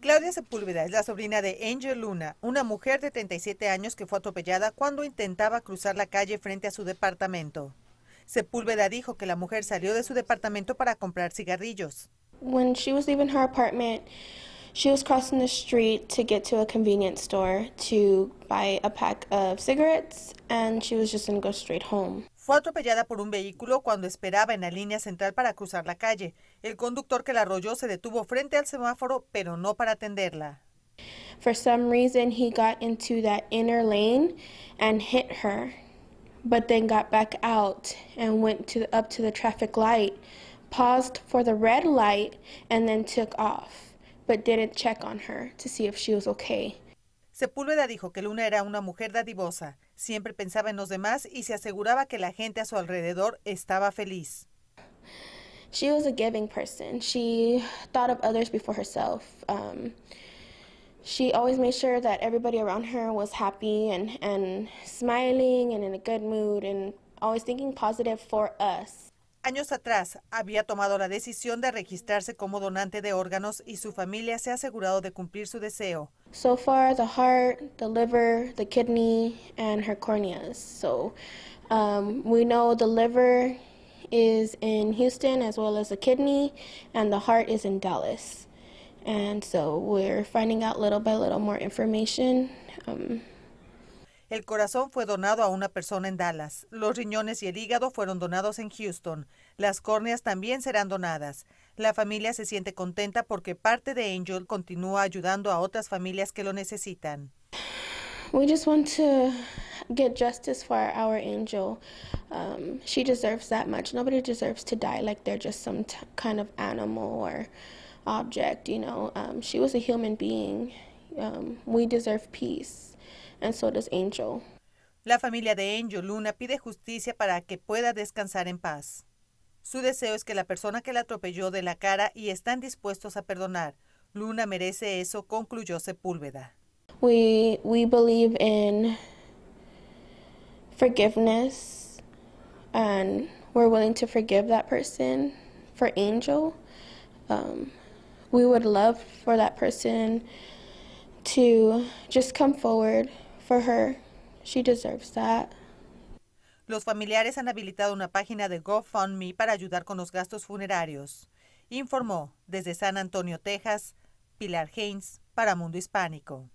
Claudia Sepúlveda es la sobrina de Angel Luna, una mujer de 37 años que fue atropellada cuando intentaba cruzar la calle frente a su departamento. Sepúlveda dijo que la mujer salió de su departamento para comprar cigarrillos. She was crossing the street to get to a convenience store to buy a pack of cigarettes and she was just going to go straight home. Fue atropellada por un vehículo cuando esperaba en la línea central para cruzar la calle. El conductor que la arrolló se detuvo frente al semáforo, pero no para atenderla. For some reason, he got into that inner lane and hit her, but then got back out and went to, up to the traffic light, paused for the red light, and then took off but didn't check on her to see if she was okay. Sepúlveda dijo que Luna era una mujer dadivosa, siempre pensaba en los demás y se aseguraba que la gente a su alrededor estaba feliz. She was a giving person. She thought of others before herself. Um, she always made sure that everybody around her was happy and, and smiling and in a good mood and always thinking positive for us. Años atrás había tomado la decisión de registrarse como donante de órganos y su familia se ha asegurado de cumplir su deseo. So far the heart, the liver, the kidney and her corneas. So um, we know the liver is in Houston as well as the kidney and the heart is in Dallas. And so we're finding out little by little more information. Um, el corazón fue donado a una persona en Dallas. Los riñones y el hígado fueron donados en Houston. Las córneas también serán donadas. La familia se siente contenta porque parte de Angel continúa ayudando a otras familias que lo necesitan. We just want to get justice for our angel. Um, she deserves that much. Nobody deserves to die like they're just some kind of animal or object, you know. Um, she was a human being. Um, we deserve peace. and so does Angel. La familia de Angel Luna pide justicia para que pueda descansar en paz. Su deseo es que la persona que la atropelló de la cara y están dispuestos a perdonar. Luna merece eso, concluyó Sepúlveda. We, we believe in forgiveness and we're willing to forgive that person for Angel. Um, we would love for that person to just come forward Los familiares han habilitado una página de GoFundMe para ayudar con los gastos funerarios. Informó desde San Antonio, Texas, Pilar Haynes para Mundo Hispánico.